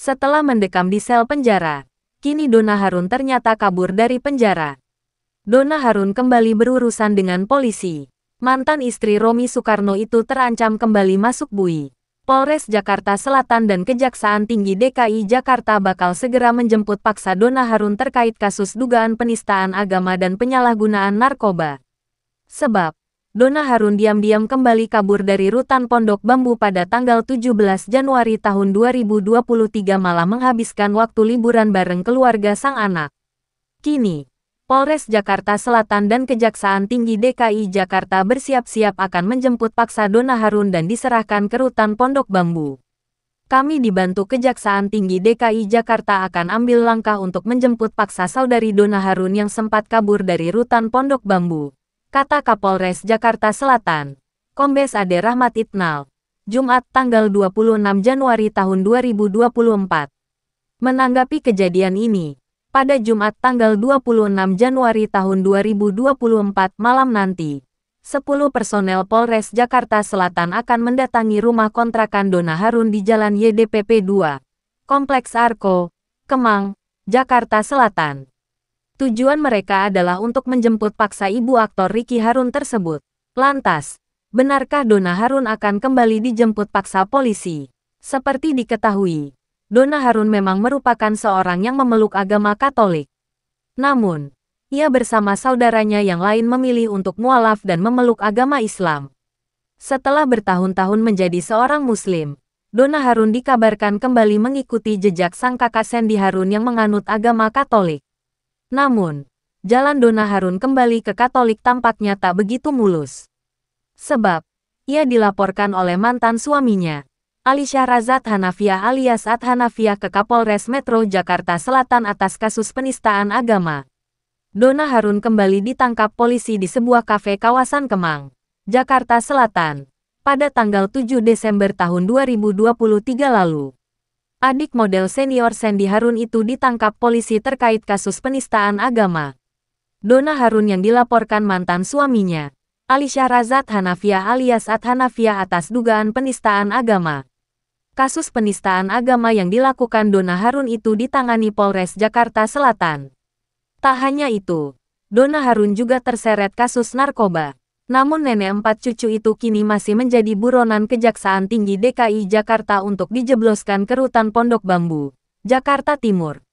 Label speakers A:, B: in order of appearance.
A: Setelah mendekam di sel penjara, kini Dona Harun ternyata kabur dari penjara. Dona Harun kembali berurusan dengan polisi. Mantan istri Romi Soekarno itu terancam kembali masuk bui. Polres Jakarta Selatan dan Kejaksaan Tinggi DKI Jakarta bakal segera menjemput paksa Dona Harun terkait kasus dugaan penistaan agama dan penyalahgunaan narkoba. Sebab, Dona Harun diam-diam kembali kabur dari rutan Pondok Bambu pada tanggal 17 Januari tahun 2023 malah menghabiskan waktu liburan bareng keluarga sang anak. Kini, Polres Jakarta Selatan dan Kejaksaan Tinggi DKI Jakarta bersiap-siap akan menjemput paksa Dona Harun dan diserahkan ke rutan Pondok Bambu. Kami dibantu Kejaksaan Tinggi DKI Jakarta akan ambil langkah untuk menjemput paksa saudari Dona Harun yang sempat kabur dari rutan Pondok Bambu kata Kapolres Jakarta Selatan, Kombes Ade Rahmat Itnal, Jumat tanggal 26 Januari tahun 2024. Menanggapi kejadian ini, pada Jumat tanggal 26 Januari tahun 2024 malam nanti, 10 personel Polres Jakarta Selatan akan mendatangi rumah kontrakan Dona Harun di Jalan YDPP 2, Kompleks Arko, Kemang, Jakarta Selatan. Tujuan mereka adalah untuk menjemput paksa ibu aktor Ricky Harun tersebut. Lantas, benarkah Dona Harun akan kembali dijemput paksa polisi? Seperti diketahui, Dona Harun memang merupakan seorang yang memeluk agama Katolik. Namun, ia bersama saudaranya yang lain memilih untuk mualaf dan memeluk agama Islam. Setelah bertahun-tahun menjadi seorang Muslim, Dona Harun dikabarkan kembali mengikuti jejak sang kakak Sandy Harun yang menganut agama Katolik. Namun, jalan Dona Harun kembali ke Katolik tampaknya tak begitu mulus. Sebab, ia dilaporkan oleh mantan suaminya, Alisha Razat Hanafiah alias At Hanafiah ke Kapolres Metro Jakarta Selatan atas kasus penistaan agama. Dona Harun kembali ditangkap polisi di sebuah kafe kawasan Kemang, Jakarta Selatan, pada tanggal 7 Desember tahun 2023 lalu. Adik model senior Sandy Harun itu ditangkap polisi terkait kasus penistaan agama. Dona Harun yang dilaporkan mantan suaminya, Alisha Razat Hanafiah alias At Hanafiah atas dugaan penistaan agama. Kasus penistaan agama yang dilakukan Dona Harun itu ditangani Polres Jakarta Selatan. Tak hanya itu, Dona Harun juga terseret kasus narkoba. Namun nenek empat cucu itu kini masih menjadi buronan Kejaksaan Tinggi DKI Jakarta untuk dijebloskan ke rutan Pondok Bambu, Jakarta Timur.